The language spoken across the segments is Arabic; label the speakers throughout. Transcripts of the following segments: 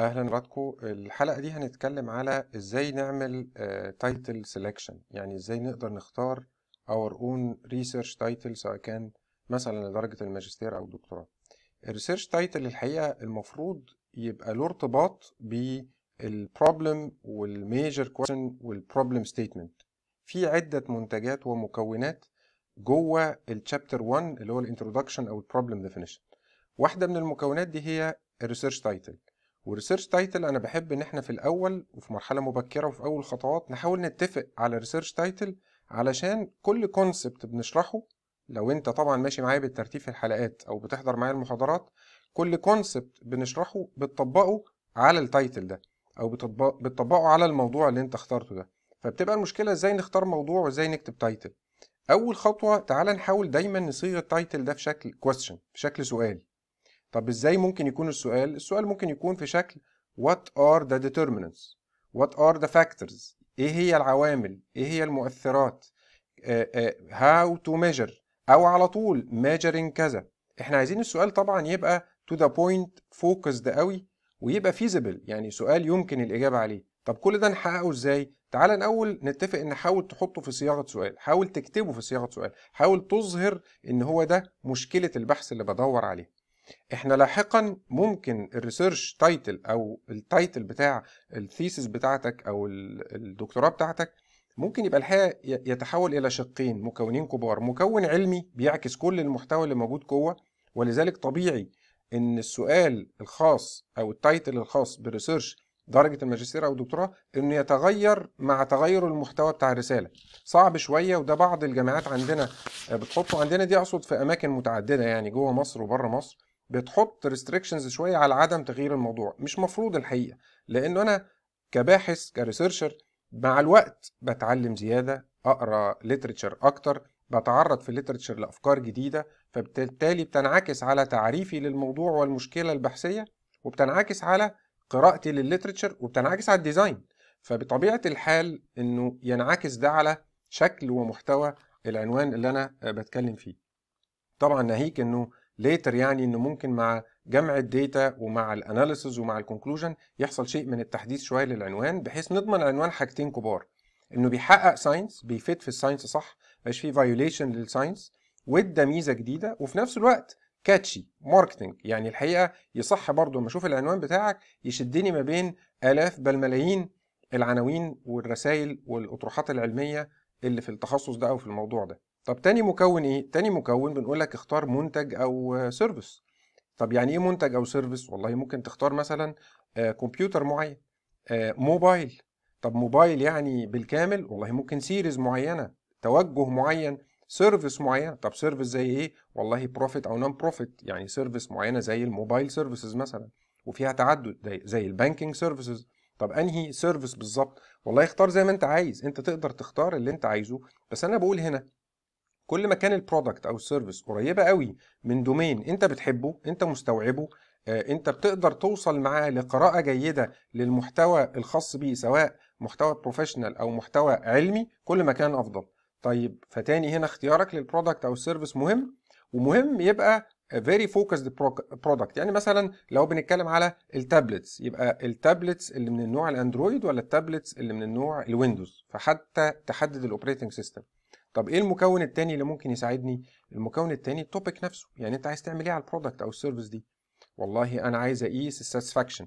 Speaker 1: اهلا بكم الحلقه دي هنتكلم على ازاي نعمل تايتل uh, سيلكشن يعني ازاي نقدر نختار اور اون ريسيرش تايتل سواء كان مثلا لدرجه الماجستير او الدكتوراه الريسيرش تايتل الحقيقه المفروض يبقى له ارتباط بالبروبلم والميجر كويشن والبروبلم ستيتمنت في عده منتجات ومكونات جوه التشابتر 1 اللي هو الانترودكشن او البروبلم ديفينيشن واحده من المكونات دي هي الريسيرش تايتل والريسيرش تايتل انا بحب ان احنا في الاول وفي مرحله مبكره وفي اول خطوات نحاول نتفق على ريسيرش تايتل علشان كل كونسبت بنشرحه لو انت طبعا ماشي معايا بالترتيب في الحلقات او بتحضر معايا المحاضرات كل كونسبت بنشرحه بتطبقه على التايتل ده او بتطبقه على الموضوع اللي انت اخترته ده فبتبقى المشكله ازاي نختار موضوع وازاي نكتب تايتل اول خطوه تعال نحاول دايما نصيغ التايتل ده في شكل كويستشن في شكل سؤال طب ازاي ممكن يكون السؤال السؤال ممكن يكون في شكل what are the determinants what are the factors ايه هي العوامل ايه هي المؤثرات آه، آه، how to measure او على طول measuring كذا احنا عايزين السؤال طبعا يبقى to the point focused قوي ويبقى feasible يعني سؤال يمكن الاجابه عليه طب كل ده نحققه ازاي تعال الاول نتفق ان حاول تحطه في صياغه سؤال حاول تكتبه في صياغه سؤال حاول تظهر ان هو ده مشكله البحث اللي بدور عليه احنا لاحقا ممكن الريسيرش تايتل او التايتل بتاع الثيسس بتاعتك او الدكتوراه بتاعتك ممكن يبقى الحقيقه يتحول الى شقين مكونين كبار مكون علمي بيعكس كل المحتوى اللي موجود جوه ولذلك طبيعي ان السؤال الخاص او التايتل الخاص بالريسيرش درجة الماجستير أو الدكتوراه إنه يتغير مع تغير المحتوى بتاع الرسالة صعب شوية وده بعض الجامعات عندنا بتحطه عندنا دي أقصد في أماكن متعددة يعني جوه مصر وبره مصر بتحط ريستريكشنز شويه على عدم تغيير الموضوع مش مفروض الحقيقه لانه انا كباحث كريسيرشر مع الوقت بتعلم زياده اقرا ليترتشر اكتر بتعرض في الليترتشر لافكار جديده فبالتالي بتنعكس على تعريفي للموضوع والمشكله البحثيه وبتنعكس على قراءتي للليترتشر وبتنعكس على الديزاين فبطبيعه الحال انه ينعكس ده على شكل ومحتوى العنوان اللي انا بتكلم فيه طبعا ناهيك انه ليتر يعني انه ممكن مع جمع الداتا ومع الاناليسز ومع الكونكلوجن يحصل شيء من التحديث شويه للعنوان بحيث نضمن عنوان حاجتين كبار انه بيحقق ساينس بيفيد في الساينس صح مش فيه فايوليشن للساينس وادى ميزه جديده وفي نفس الوقت كاتشي ماركتنج يعني الحقيقه يصح برضو لما اشوف العنوان بتاعك يشدني ما بين الاف بل ملايين العناوين والرسائل والاطروحات العلميه اللي في التخصص ده او في الموضوع ده طب تاني مكون ايه تاني مكون بنقول لك اختار منتج او سيرفيس طب يعني ايه منتج او سيرفيس والله ممكن تختار مثلا كمبيوتر آه، معين موبايل آه، طب موبايل يعني بالكامل والله ممكن سيريز معينه توجه معين سيرفيس معين طب سيرفيس زي ايه والله بروفيت او نون بروفيت يعني سيرفيس معينه زي الموبايل سيرفيسز مثلا وفيها تعدد زي البانكينج سيرفيسز طب انهي سيرفيس بالظبط والله اختار زي ما انت عايز انت تقدر تختار اللي انت عايزه بس انا بقول هنا كل ما كان البرودكت او السيرفيس قريبه قوي من دومين انت بتحبه انت مستوعبه آه، انت بتقدر توصل معاه لقراءه جيده للمحتوى الخاص بيه سواء محتوى بروفيشنال او محتوى علمي كل ما كان افضل طيب فتاني هنا اختيارك للبرودكت او السيرفيس مهم ومهم يبقى فيري فوكسد برودكت يعني مثلا لو بنتكلم على التابلتس يبقى التابلتس اللي من النوع الاندرويد ولا التابلتس اللي من النوع الويندوز فحتى تحدد الاوبريتنج سيستم طب ايه المكون التاني اللي ممكن يساعدني المكون التاني التوبيك نفسه يعني انت عايز تعمل ايه على البرودكت او السيرفيس دي والله انا عايز اقيس الساتسفاكشن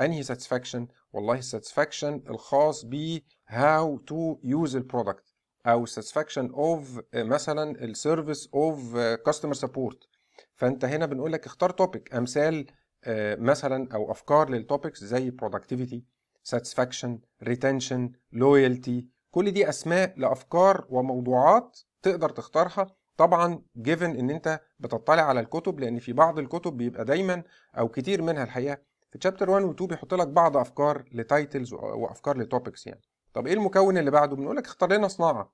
Speaker 1: انهي ساتسفاكشن والله الساتسفاكشن الخاص ب هاو تو يوز البرودكت او الساتسفاكشن اوف مثلا السيرفيس اوف كاستمر سبورت فانت هنا بنقول لك اختار توبيك امثال آه، مثلا او افكار للتوبكس زي برودكتيفيتي ساتسفاكشن ريتنشن لويالتي كل دي اسماء لافكار وموضوعات تقدر تختارها طبعا جيفن ان انت بتطلع على الكتب لان في بعض الكتب بيبقى دايما او كتير منها الحقيقه في تشابتر 1 و 2 بيحط لك بعض افكار لتايتلز وافكار لتوبكس يعني طب ايه المكون اللي بعده بنقول لك اختار لنا صناعه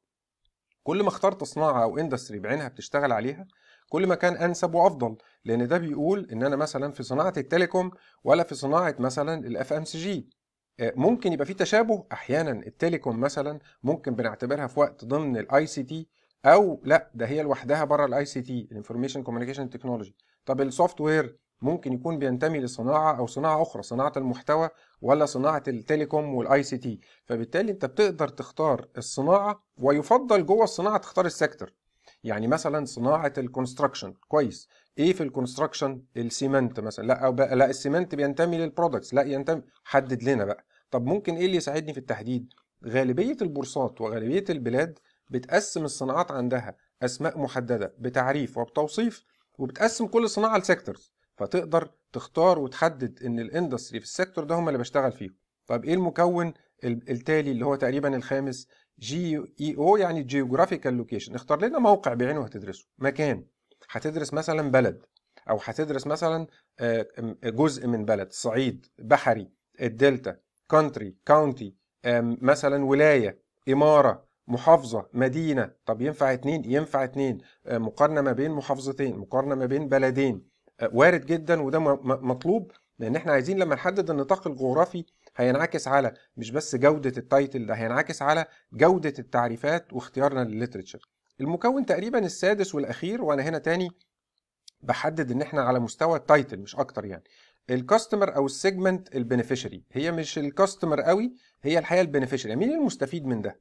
Speaker 1: كل ما اخترت صناعه او اندستري بعينها بتشتغل عليها كل ما كان انسب وافضل لان ده بيقول ان انا مثلا في صناعه التليكوم ولا في صناعه مثلا الاف ام سي جي ممكن يبقى في تشابه احيانا التليكوم مثلا ممكن بنعتبرها في وقت ضمن الاي سي تي او لا ده هي لوحدها بره الاي سي تي الانفورميشن كوميونيكيشن تكنولوجي طب السوفت وير ممكن يكون بينتمي لصناعه او صناعه اخرى صناعه المحتوى ولا صناعه التليكوم والاي سي تي فبالتالي انت بتقدر تختار الصناعه ويفضل جوه الصناعه تختار السيكتور يعني مثلا صناعه الكونستراكشن كويس ايه في الكونستراكشن السيمنت مثلا لا أو بقى لا السيمنت بينتمي للبرودكتس لا ينتمي حدد لنا بقى طب ممكن ايه اللي يساعدني في التحديد غالبيه البورصات وغالبيه البلاد بتقسم الصناعات عندها اسماء محدده بتعريف وبتوصيف وبتقسم كل صناعه لسيكتورز فتقدر تختار وتحدد ان الاندستري في السيكتور ده هم اللي بشتغل فيه طب ايه المكون التالي اللي هو تقريبا الخامس جي اي او يعني جيوغرافيكال لوكيشن اختار لنا موقع بعينه هتدرسه مكان هتدرس مثلا بلد او هتدرس مثلا آه، جزء من بلد صعيد بحري الدلتا country county مثلا ولايه اماره محافظة مدينة طب ينفع اتنين ينفع اتنين آه، مقارنة ما بين محافظتين مقارنة ما بين بلدين آه، وارد جدا وده مطلوب لان احنا عايزين لما نحدد النطاق الجغرافي هينعكس على مش بس جودة التايتل ده هينعكس على جودة التعريفات واختيارنا للليترشر المكون تقريبا السادس والاخير وانا هنا تاني بحدد ان احنا على مستوى التايتل مش اكتر يعني الكاستمر او السيجمنت البنفيشري هي مش الكاستمر قوي هي الحقيقه البنفيشري مين المستفيد من ده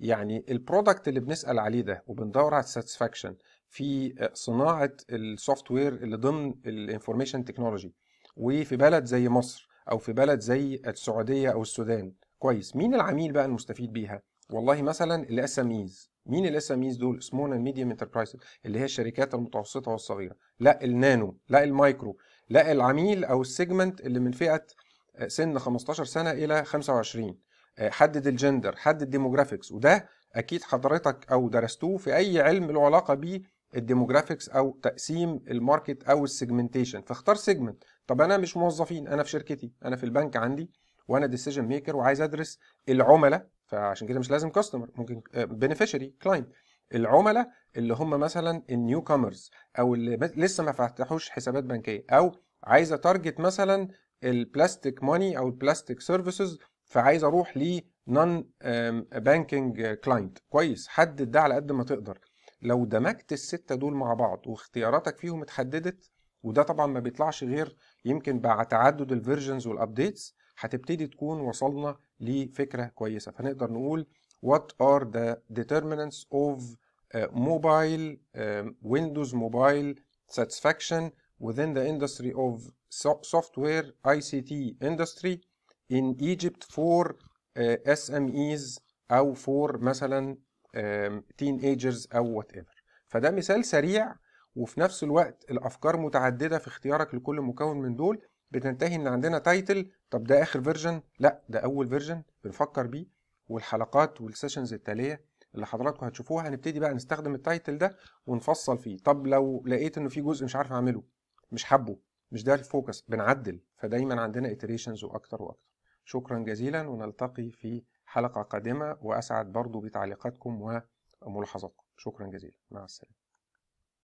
Speaker 1: يعني البرودكت اللي بنسال عليه ده وبندور على الساتسفاكشن في صناعه السوفت وير اللي ضمن الانفورميشن تكنولوجي وفي بلد زي مصر او في بلد زي السعوديه او السودان كويس مين العميل بقى المستفيد بيها والله مثلا الاس ام ايز مين الاس ام ايز دول سمول اند ميديوم انتربرايز اللي هي الشركات المتوسطه والصغيره لا النانو لا المايكرو لا العميل او السيجمنت اللي من فئه آه، سن 15 سنه الى 25 آه، حدد الجندر حدد الديموغرافيكس وده اكيد حضرتك او درستوه في اي علم له علاقه بالديموغرافيكس او تقسيم الماركت او السيجمنتيشن فاختار سيجمنت طب انا مش موظفين انا في شركتي انا في البنك عندي وانا ديسيجن ميكر وعايز ادرس العملاء فعشان كده مش لازم كاستمر ممكن بينيفيشري آه، كلاينت العملاء اللي هم مثلا النيو كامرز او اللي لسه ما فتحوش حسابات بنكيه او عايز تارجت مثلا البلاستيك ماني او البلاستيك سيرفيسز فعايز اروح ل نون بانكينج كلاينت كويس حدد ده على قد ما تقدر لو دمجت السته دول مع بعض واختياراتك فيهم اتحددت وده طبعا ما بيطلعش غير يمكن مع تعدد الفيرجنز والابديتس هتبتدي تكون وصلنا لفكره كويسه فنقدر نقول what are the determinants of uh, mobile um, Windows mobile satisfaction within the industry of so software ICT industry in Egypt for uh, SMEs أو for مثلا um, teenagers أو whatever فده مثال سريع وفي نفس الوقت الأفكار متعددة في اختيارك لكل مكون من دول بتنتهي إن عندنا تايتل طب ده آخر فيرجن لا ده أول فيرجن بنفكر بيه والحلقات والسيشنز التاليه اللي حضراتكم هتشوفوها هنبتدي بقى نستخدم التايتل ده ونفصل فيه طب لو لقيت انه في جزء مش عارف اعمله مش حابه مش ده الفوكس بنعدل فدايما عندنا اتريشنز واكتر واكتر شكرا جزيلا ونلتقي في حلقه قادمه واسعد برضو بتعليقاتكم وملاحظاتكم شكرا جزيلا مع السلامه